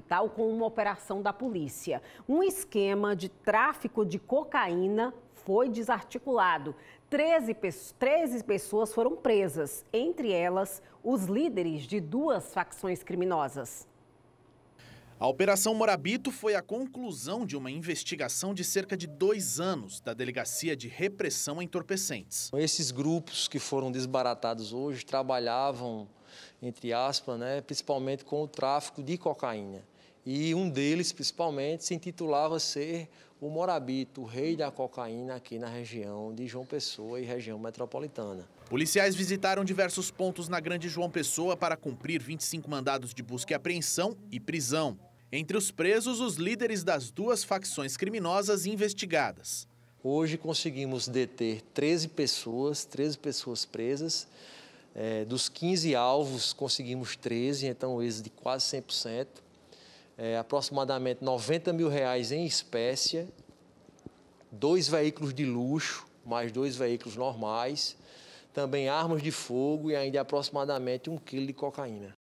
capital com uma operação da polícia. Um esquema de tráfico de cocaína foi desarticulado. 13, 13 pessoas foram presas, entre elas os líderes de duas facções criminosas. A Operação Morabito foi a conclusão de uma investigação de cerca de dois anos da Delegacia de Repressão a Entorpecentes. Esses grupos que foram desbaratados hoje trabalhavam, entre aspas, né, principalmente com o tráfico de cocaína. E um deles, principalmente, se intitulava ser o Morabito, o rei da cocaína aqui na região de João Pessoa e região metropolitana. Policiais visitaram diversos pontos na Grande João Pessoa para cumprir 25 mandados de busca e apreensão e prisão. Entre os presos, os líderes das duas facções criminosas investigadas. Hoje conseguimos deter 13 pessoas, 13 pessoas presas. É, dos 15 alvos, conseguimos 13, então êxito de quase 100%. É, aproximadamente 90 mil reais em espécie, dois veículos de luxo, mais dois veículos normais, também armas de fogo e ainda aproximadamente um quilo de cocaína.